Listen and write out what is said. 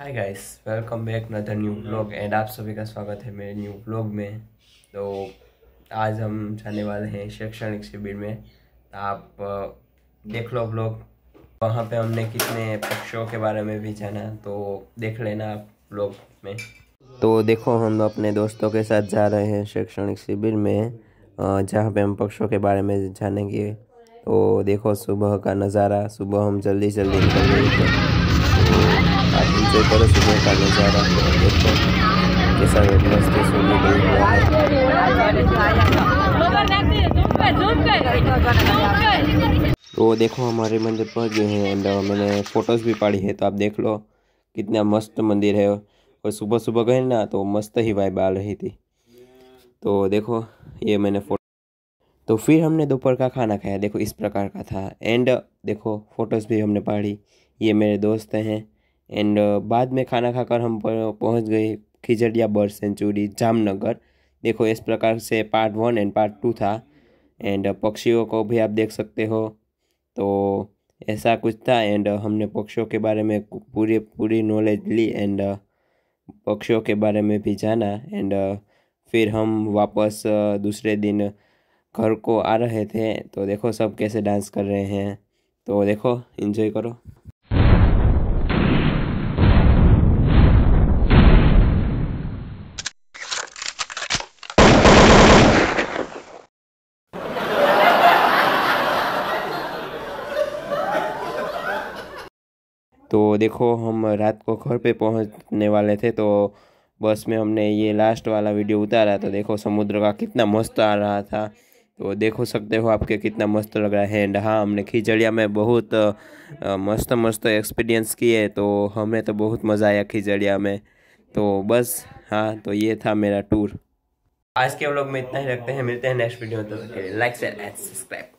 hi guys welcome back another new blog and आप सभी का स्वागत है मेरे न्यू ब्लॉग में तो आज हम जाने वाले हैं शैक्षणिक शिविर में तो आप देख लो ब्लॉग वहाँ पे हमने कितने पक्षियों के बारे में भी जाना तो देख लेना आप ब्लॉग में तो देखो हम अपने दोस्तों के साथ जा रहे हैं शैक्षणिक शिविर में जहाँ पर हम पक्षों के बारे में जानेंगे तो देखो सुबह का नज़ारा सुबह हम जल्दी जल्दी निकल गए थे से पर सुबह का नज़ारा कैसा वेटनेस के सूर्य डूब रहा है तो देखो हमारे मंदिर पर गए हैं एंड मैंने फ़ोटोज़ भी पाड़ी है तो आप देख लो कितना मस्त मंदिर है और सुबह सुबह गए ना तो मस्त ही वाइब आ रही थी तो देखो ये मैंने फ़ोटो तो फिर हमने दोपहर का खाना खाया देखो इस प्रकार का था एंड देखो फ़ोटोज़ भी हमने पाड़ी ये मेरे दोस्त हैं एंड uh, बाद में खाना खाकर हम पहुंच गए खिजड़िया बर्ड सेंचुरी जामनगर देखो इस प्रकार से part one and part two था एंड uh, पक्षियों को भी आप देख सकते हो तो ऐसा कुछ था एंड uh, हमने पक्षियों के बारे में पूरी पूरी नॉलेज ली एंड पक्षियों के बारे में भी जाना एंड फिर हम वापस दूसरे दिन घर को आ रहे थे तो देखो सब कैसे डांस कर रहे हैं तो देखो इन्जॉय करो तो देखो हम रात को घर पे पहुंचने वाले थे तो बस में हमने ये लास्ट वाला वीडियो उतारा तो देखो समुद्र का कितना मस्त आ रहा था तो देखो सकते हो आपके कितना मस्त लग रहा है एंड हाँ हमने खिचड़िया में बहुत मस्त मस्त एक्सपीरियंस किए तो हमें तो बहुत मज़ा आया खिचड़िया में तो बस हाँ तो ये था मेरा टूर आज के व्लॉग में इतना ही रखते हैं मिलते हैं नेक्स्ट वीडियो में लाइक शेयर एंड सब्सक्राइब